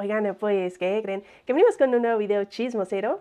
Oigan, pues, que creen? Que venimos con un nuevo video chismosero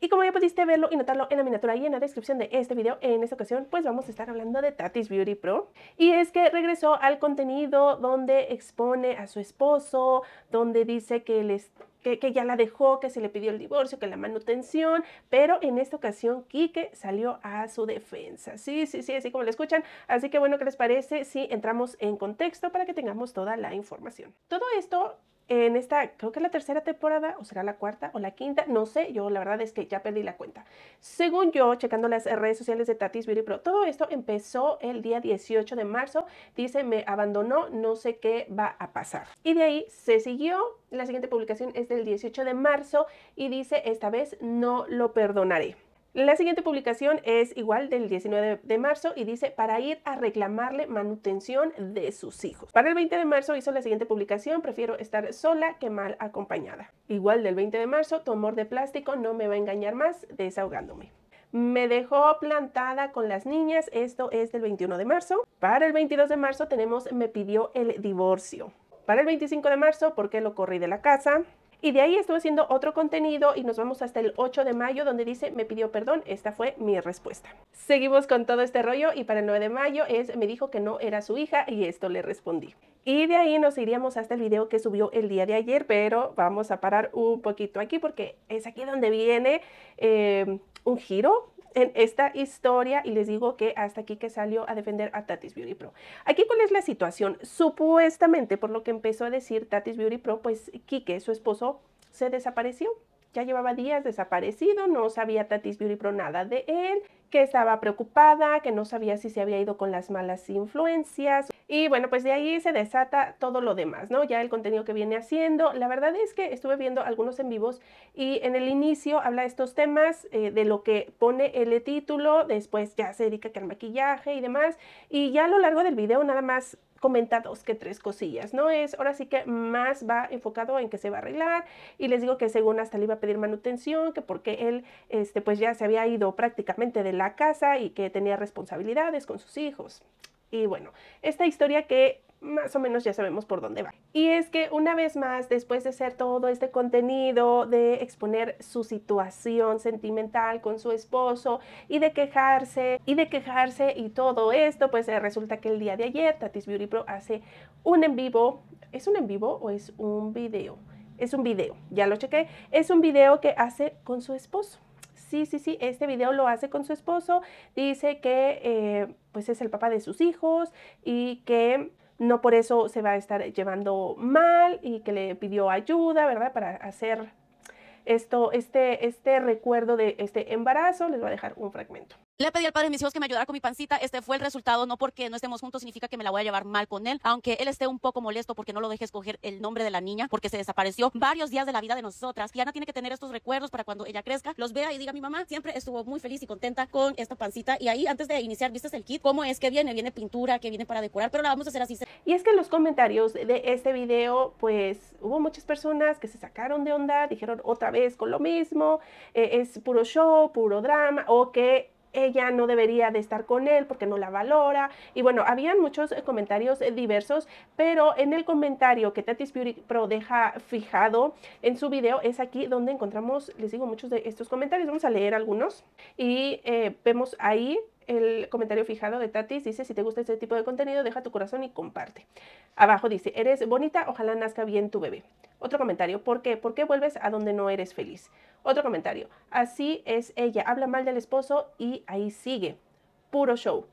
Y como ya pudiste verlo y notarlo en la miniatura y en la descripción de este video, en esta ocasión pues vamos a estar hablando de Tati's Beauty Pro. Y es que regresó al contenido donde expone a su esposo, donde dice que les que, ya la dejó, que se le pidió el divorcio, que la manutención, pero en esta ocasión Quique salió a su defensa. Sí, sí, sí, así como lo escuchan. Así que bueno, ¿qué les parece si entramos en contexto para que tengamos toda la información? Todo esto en esta, creo que la tercera temporada, o será la cuarta o la quinta, no sé, yo la verdad es que ya perdí la cuenta. Según yo, checando las redes sociales de Tatis Beauty Pro, todo esto empezó el día 18 de marzo, dice me abandonó, no sé qué va a pasar. Y de ahí se siguió, la siguiente publicación es del 18 de marzo y dice esta vez no lo perdonaré. La siguiente publicación es igual del 19 de marzo y dice para ir a reclamarle manutención de sus hijos. Para el 20 de marzo hizo la siguiente publicación, prefiero estar sola que mal acompañada. Igual del 20 de marzo, tu de plástico no me va a engañar más, desahogándome. Me dejó plantada con las niñas, esto es del 21 de marzo. Para el 22 de marzo tenemos me pidió el divorcio. Para el 25 de marzo, ¿por qué lo corrí de la casa? Y de ahí estoy haciendo otro contenido y nos vamos hasta el 8 de mayo donde dice me pidió perdón, esta fue mi respuesta. Seguimos con todo este rollo y para el 9 de mayo es me dijo que no era su hija y esto le respondí. Y de ahí nos iríamos hasta el video que subió el día de ayer, pero vamos a parar un poquito aquí porque es aquí donde viene eh, un giro en esta historia y les digo que hasta aquí que salió a defender a Tatis Beauty Pro. Aquí cuál es la situación. Supuestamente, por lo que empezó a decir Tatis Beauty Pro, pues Quique, su esposo, se desapareció. Ya llevaba días desaparecido, no sabía Tatis Beauty Pro nada de él, que estaba preocupada, que no sabía si se había ido con las malas influencias. Y bueno, pues de ahí se desata todo lo demás, ¿no? Ya el contenido que viene haciendo. La verdad es que estuve viendo algunos en vivos y en el inicio habla de estos temas, eh, de lo que pone el título, después ya se dedica que al maquillaje y demás. Y ya a lo largo del video nada más comentados que tres cosillas, ¿no? Es ahora sí que más va enfocado en que se va a arreglar y les digo que según hasta le iba a pedir manutención, que porque él este pues ya se había ido prácticamente de la casa y que tenía responsabilidades con sus hijos. Y bueno, esta historia que más o menos ya sabemos por dónde va. Y es que una vez más, después de hacer todo este contenido, de exponer su situación sentimental con su esposo y de quejarse y de quejarse y todo esto, pues eh, resulta que el día de ayer Tatis Beauty Pro hace un en vivo. ¿Es un en vivo o es un video? Es un video, ya lo chequé. Es un video que hace con su esposo sí, sí, sí, este video lo hace con su esposo, dice que eh, pues es el papá de sus hijos y que no por eso se va a estar llevando mal y que le pidió ayuda, ¿verdad? Para hacer esto, este, este recuerdo de este embarazo, les voy a dejar un fragmento. Le pedí al padre de mis hijos que me ayudara con mi pancita. Este fue el resultado. No porque no estemos juntos significa que me la voy a llevar mal con él. Aunque él esté un poco molesto porque no lo deje escoger el nombre de la niña porque se desapareció varios días de la vida de nosotras. Y no tiene que tener estos recuerdos para cuando ella crezca, los vea y diga, mi mamá siempre estuvo muy feliz y contenta con esta pancita. Y ahí, antes de iniciar, viste el kit, cómo es que viene. Viene pintura, que viene para decorar, pero la vamos a hacer así. Y es que en los comentarios de este video, pues hubo muchas personas que se sacaron de onda, dijeron otra vez con lo mismo, eh, es puro show, puro drama, o que ella no debería de estar con él porque no la valora. Y bueno, habían muchos eh, comentarios eh, diversos, pero en el comentario que Tatis Beauty Pro deja fijado en su video es aquí donde encontramos, les digo, muchos de estos comentarios. Vamos a leer algunos y eh, vemos ahí el comentario fijado de Tatis dice, si te gusta este tipo de contenido, deja tu corazón y comparte. Abajo dice, eres bonita, ojalá nazca bien tu bebé. Otro comentario, ¿por qué? ¿Por qué vuelves a donde no eres feliz? Otro comentario, así es ella, habla mal del esposo y ahí sigue. Puro show.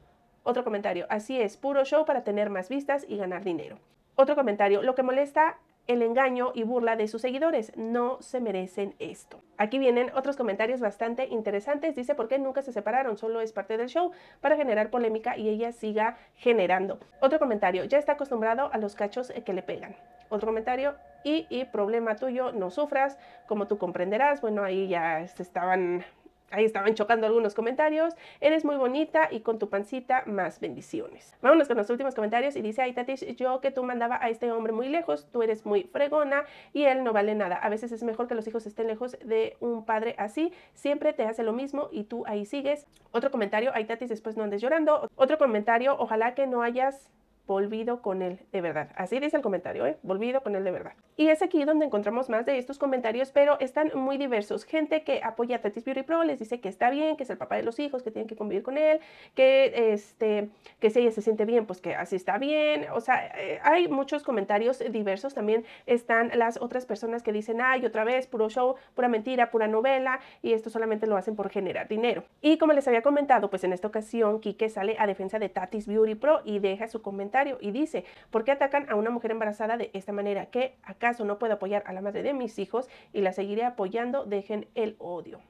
Otro comentario, así es, puro show para tener más vistas y ganar dinero. Otro comentario, lo que molesta el engaño y burla de sus seguidores. No se merecen esto. Aquí vienen otros comentarios bastante interesantes. Dice, ¿por qué nunca se separaron? Solo es parte del show para generar polémica y ella siga generando. Otro comentario, ya está acostumbrado a los cachos que le pegan. Otro comentario, y, problema tuyo, no sufras, como tú comprenderás. Bueno, ahí ya se estaban Ahí estaban chocando algunos comentarios. Eres muy bonita y con tu pancita más bendiciones. Vámonos con los últimos comentarios y dice Aitatis, yo que tú mandaba a este hombre muy lejos, tú eres muy fregona y él no vale nada. A veces es mejor que los hijos estén lejos de un padre así, siempre te hace lo mismo y tú ahí sigues. Otro comentario, Tatis, después no andes llorando. Otro comentario, ojalá que no hayas volvido con él de verdad. Así dice el comentario, ¿eh? Volvido con él de verdad. Y es aquí donde encontramos más de estos comentarios, pero están muy diversos. Gente que apoya a Tatis Beauty Pro les dice que está bien, que es el papá de los hijos, que tienen que convivir con él, que, este, que si ella se siente bien, pues que así está bien. O sea, eh, hay muchos comentarios diversos. También están las otras personas que dicen, ay, otra vez, puro show, pura mentira, pura novela, y esto solamente lo hacen por generar dinero. Y como les había comentado, pues en esta ocasión Kike sale a defensa de Tatis Beauty Pro y deja su comentario y dice, ¿por qué atacan a una mujer embarazada de esta manera? ¿Qué acaso no puedo apoyar a la madre de mis hijos y la seguiré apoyando? Dejen el odio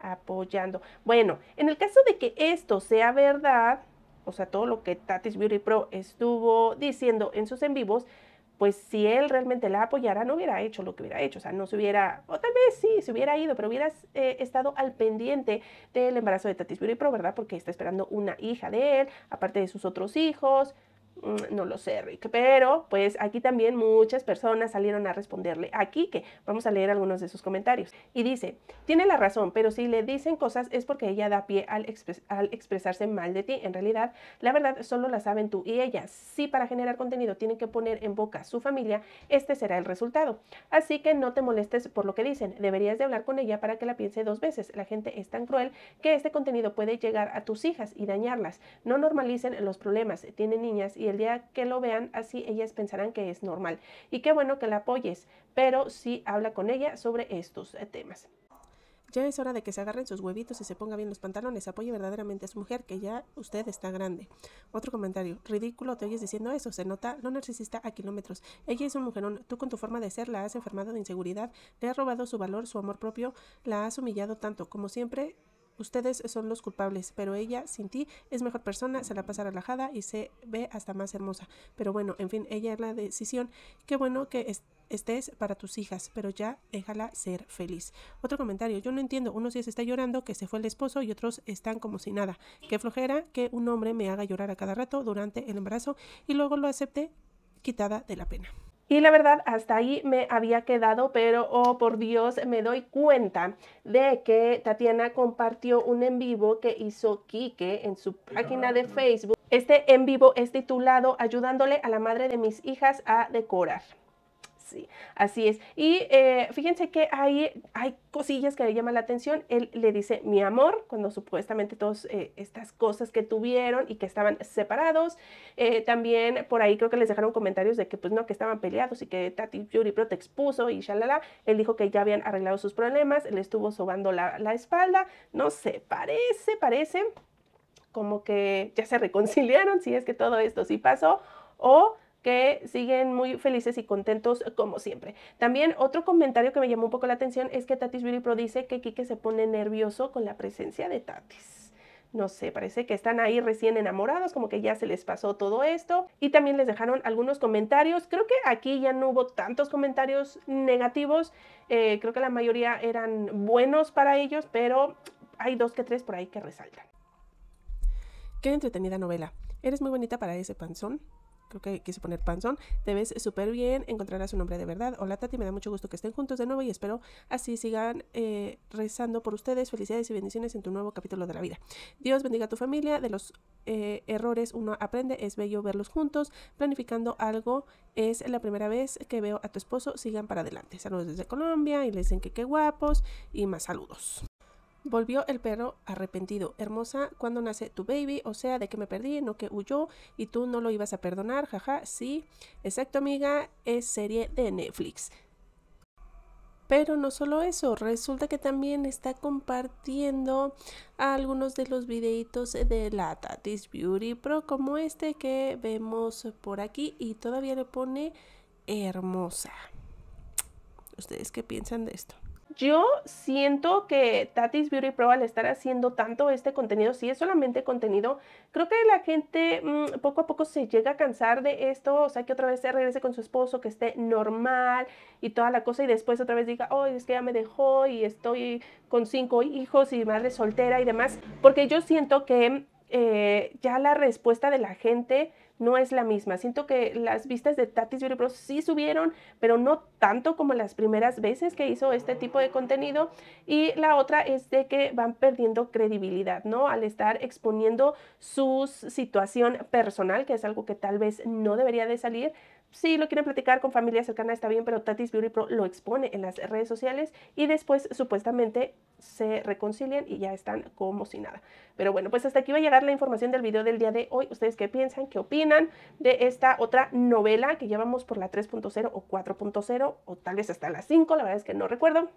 apoyando. Bueno, en el caso de que esto sea verdad, o sea, todo lo que Tatis Beauty Pro estuvo diciendo en sus en vivos, pues si él realmente la apoyara, no hubiera hecho lo que hubiera hecho, o sea, no se hubiera, o tal vez sí, se hubiera ido, pero hubiera eh, estado al pendiente del embarazo de Tatis Pro, ¿verdad? Porque está esperando una hija de él, aparte de sus otros hijos, Mm, no lo sé, Rick, pero pues aquí también muchas personas salieron a responderle aquí que Vamos a leer algunos de sus comentarios. Y dice, tiene la razón, pero si le dicen cosas es porque ella da pie al, al expresarse mal de ti. En realidad, la verdad solo la saben tú y ella. Si para generar contenido tienen que poner en boca a su familia, este será el resultado. Así que no te molestes por lo que dicen. Deberías de hablar con ella para que la piense dos veces. La gente es tan cruel que este contenido puede llegar a tus hijas y dañarlas. No normalicen los problemas. Tienen niñas y el día que lo vean así ellas pensarán que es normal. Y qué bueno que la apoyes, pero sí habla con ella sobre estos eh, temas. Ya es hora de que se agarren sus huevitos y se ponga bien los pantalones. Apoye verdaderamente a su mujer, que ya usted está grande. Otro comentario. Ridículo, te oyes diciendo eso. Se nota lo narcisista a kilómetros. Ella es un mujerón. Tú con tu forma de ser la has enfermado de inseguridad. Le has robado su valor, su amor propio. La has humillado tanto. Como siempre, Ustedes son los culpables, pero ella, sin ti, es mejor persona, se la pasa relajada y se ve hasta más hermosa. Pero bueno, en fin, ella es la decisión. Qué bueno que estés para tus hijas, pero ya déjala ser feliz. Otro comentario, yo no entiendo, unos días está llorando que se fue el esposo y otros están como si nada. Qué flojera que un hombre me haga llorar a cada rato durante el embarazo y luego lo acepte quitada de la pena. Y la verdad, hasta ahí me había quedado, pero oh por Dios, me doy cuenta de que Tatiana compartió un en vivo que hizo Quique en su página de Facebook. Este en vivo es titulado Ayudándole a la madre de mis hijas a decorar así es. Y eh, fíjense que hay, hay cosillas que le llaman la atención. Él le dice mi amor, cuando supuestamente todas eh, estas cosas que tuvieron y que estaban separados. Eh, también por ahí creo que les dejaron comentarios de que pues no, que estaban peleados y que Tati Yuri Pro te expuso y shalala. Él dijo que ya habían arreglado sus problemas, le estuvo sobando la, la espalda. No sé, parece, parece como que ya se reconciliaron, si es que todo esto sí pasó, o que siguen muy felices y contentos como siempre. También otro comentario que me llamó un poco la atención es que Tatis Beauty Pro dice que Kike se pone nervioso con la presencia de Tatis. No sé, parece que están ahí recién enamorados, como que ya se les pasó todo esto. Y también les dejaron algunos comentarios. Creo que aquí ya no hubo tantos comentarios negativos. Eh, creo que la mayoría eran buenos para ellos, pero hay dos que tres por ahí que resaltan. Qué entretenida novela. Eres muy bonita para ese panzón creo que quise poner panzón, te ves súper bien, encontrarás un hombre de verdad. Hola Tati, me da mucho gusto que estén juntos de nuevo y espero así sigan eh, rezando por ustedes. Felicidades y bendiciones en tu nuevo capítulo de la vida. Dios bendiga a tu familia, de los eh, errores uno aprende, es bello verlos juntos, planificando algo, es la primera vez que veo a tu esposo, sigan para adelante. Saludos desde Colombia y les dicen que qué guapos y más saludos. Volvió el perro arrepentido. Hermosa, cuando nace tu baby? O sea, de que me perdí, no que huyó y tú no lo ibas a perdonar, jaja. Sí, exacto amiga, es serie de Netflix. Pero no solo eso, resulta que también está compartiendo algunos de los videitos de la Tatis Beauty Pro como este que vemos por aquí y todavía le pone hermosa. ¿Ustedes qué piensan de esto? yo siento que Tati's Beauty Pro al estar haciendo tanto este contenido, si es solamente contenido, creo que la gente mm, poco a poco se llega a cansar de esto, o sea, que otra vez se regrese con su esposo, que esté normal y toda la cosa, y después otra vez diga, oh, es que ya me dejó y estoy con cinco hijos y madre soltera y demás, porque yo siento que eh, ya la respuesta de la gente no es la misma. Siento que las vistas de Tatis Beauty Pro sí subieron, pero no tanto como las primeras veces que hizo este tipo de contenido. Y la otra es de que van perdiendo credibilidad, ¿no? Al estar exponiendo su situación personal, que es algo que tal vez no debería de salir, si lo quieren platicar con familia cercana está bien, pero Tatis Beauty Pro lo expone en las redes sociales y después supuestamente se reconcilian y ya están como si nada. Pero bueno, pues hasta aquí va a llegar la información del video del día de hoy. ¿Ustedes qué piensan? ¿Qué opinan de esta otra novela que llevamos por la 3.0 o 4.0 o tal vez hasta la 5? La verdad es que no recuerdo.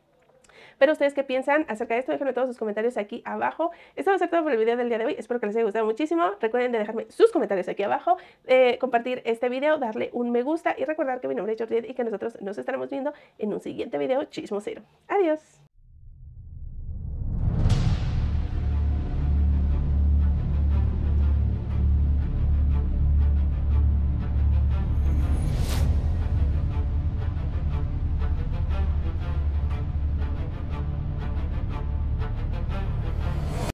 Pero ustedes qué piensan acerca de esto, déjenme todos sus comentarios aquí abajo. Esto va a ser todo por el video del día de hoy. Espero que les haya gustado muchísimo. Recuerden de dejarme sus comentarios aquí abajo, eh, compartir este video, darle un me gusta y recordar que mi nombre es Jordi y que nosotros nos estaremos viendo en un siguiente video chismosero. Adiós.